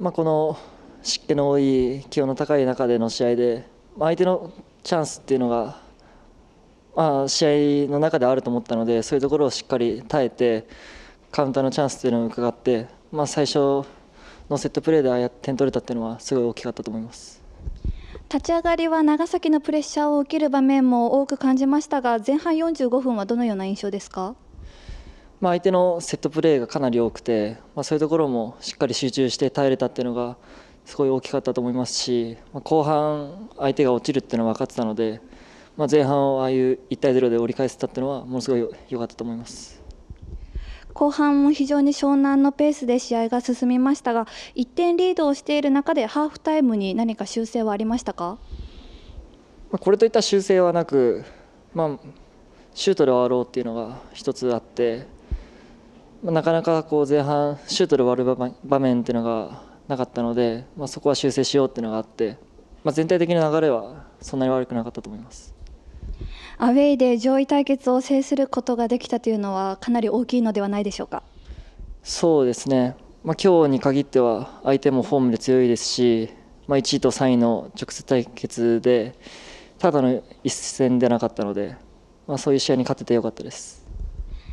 この湿気の多い気温の高い中での試合で相手のチャンスっていうのが、まあ、試合の中であると思ったのでそういうところをしっかり耐えてカウンターのチャンスっていうのを伺って、まあ、最初のセットプレーで点取れたっていうのはすごい大きかったと思います。立ち上がりは長崎のプレッシャーを受ける場面も多く感じましたが前半45分はどのような印象ですか相手のセットプレーがかなり多くてそういうところもしっかり集中して耐えれたというのがすごい大きかったと思いますし後半、相手が落ちるというのは分かっていたので前半をああいう1対0で折り返せたというのはものすごい良かったと思います。後半も非常に湘南のペースで試合が進みましたが1点リードをしている中でハーフタイムに何か修正はありましたかこれといった修正はなく、まあ、シュートで終わろうっていうのが1つあってなかなかこう前半シュートで終わる場面っていうのがなかったので、まあ、そこは修正しようっていうのがあって、まあ、全体的な流れはそんなに悪くなかったと思いますアウェーで上位対決を制することができたというのはかなり大きいのではないでしょうかそうですね、まあ、今日に限っては相手もホームで強いですし、まあ、1位と3位の直接対決でただの一戦ではなかったので、まあ、そういう試合に勝ててよかったです。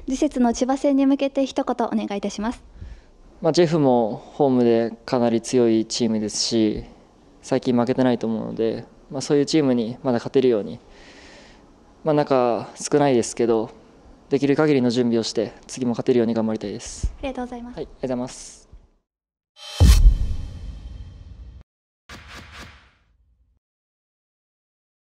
次節の千葉戦に向けて一言お願いいたします、まあ、ジェフもホームでかなり強いチームですし最近負けてないと思うので、まあ、そういうチームにまだ勝てるように、まあ、中少ないですけどできる限りの準備をして次も勝てるように頑張りたいですありがとうございます、はい、ありがとうございます